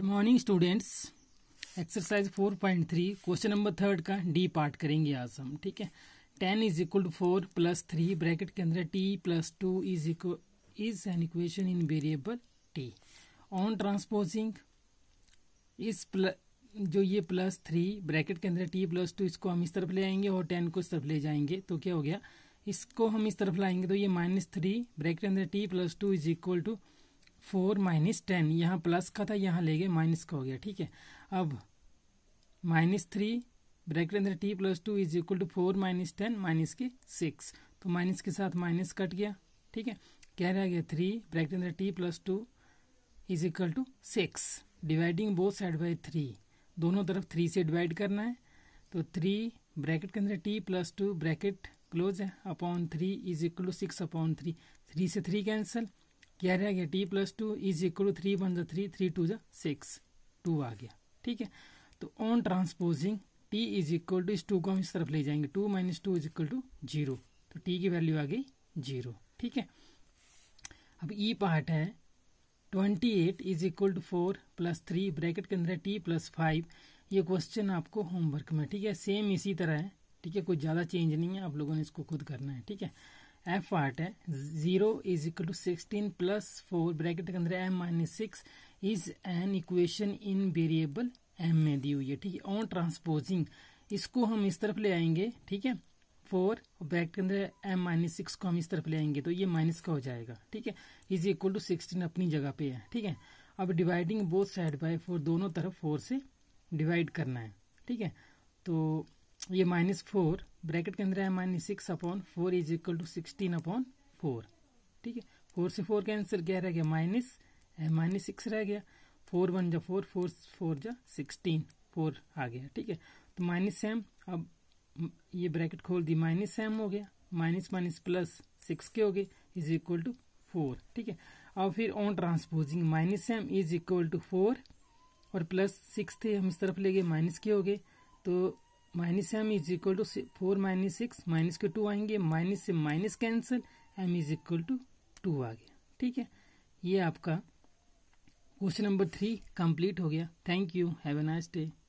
good morning students exercise four point three question number third का D part करेंगे आज हम ठीक है ten is equal to four plus three bracket के अंदर T plus two is equal is an equation in variable T on transposing इस जो ये प्लस थ्री ब्रैकेट के अंदर टी प्लस टू इसको हम इस तरफ ले आएंगे और टेन को इस तरफ ले जाएंगे तो क्या हो गया इसको हम इस तरफ लाएंगे तो ये माइनस थ्री ब्रैकेट के अंदर T plus two is equal to four minus ten यहाँ प्लस का था यहाँ ले गए माइनस का हो गया ठीक है अब माइनस थ्री ब्रैकेट अंदर T plus two is equal to four minus ten minus के सिक्स तो माइनस के साथ माइनस कट गया ठीक है क्या रह गया थ्री ब्रैकेट अंदर T plus two is equal to six dividing both side by three दोनों तरफ थ्री से डिवाइड करना है तो थ्री ब्रैकेट के अंदर T plus two bracket close है upon three is equal to six upon three three से थ्री कैंसिल क्या रह गया T plus two is equal to three one जो थ्री थ्री टू जो सिक्स टू आ गया ठीक है तो on transposing T is equal to इस टू को हम इस तरफ ले जाएंगे two minus two is equal to zero तो टी की वैल्यू आ गई जीरो ठीक है अब ई e पार्ट है twenty eight is equal to four plus three bracket के अंदर है टी प्लस फाइव ये क्वेश्चन आपको होमवर्क में ठीक है सेम इसी तरह है ठीक है कुछ ज़्यादा चेंज नहीं है आप लोगों ने इसको खुद करना है ठीक है एफ आर्ट है zero is equal to sixteen plus four bracket के अंदर M minus six is an equation in variable M में दी हुई है ठीक है ऑन ट्रांसपोजिंग इसको हम इस तरफ ले आएंगे ठीक है फोर ब्रैकेट के अंदर एम माइनस सिक्स को हम इस तरफ ले आएंगे तो ये माइनस का हो जाएगा ठीक है इज इक्वल टू सिक्सटीन अपनी जगह पे है ठीक है अब dividing both side by four दोनों तरफ फोर से डिवाइड करना है ठीक है तो ये माइनस फोर ब्रैकेट के अंदर है minus six upon four is equal to sixteen upon four ठीक है फोर से फोर कैंसिल क्या रह गया माइनस माइनस सिक्स रह गया फोर वन जा फोर फोर फोर जा सिक्सटीन फोर आ गया ठीक है तो माइनस सेम अब ये ब्रैकेट खोल दी माइनस सेम हो गया माइनस माइनस प्लस सिक्स के हो गए इज इक्वल टू फोर ठीक है अब फिर on transposing minus same is equal to four और प्लस सिक्स थे हम इस तरफ ले गए माइनस के हो गए तो minus M is equal to four minus six minus के टू आएंगे माइनस से minus cancel M is equal to two आ गया ठीक है ये आपका क्वेश्चन नंबर थ्री कंप्लीट हो गया thank you have a nice day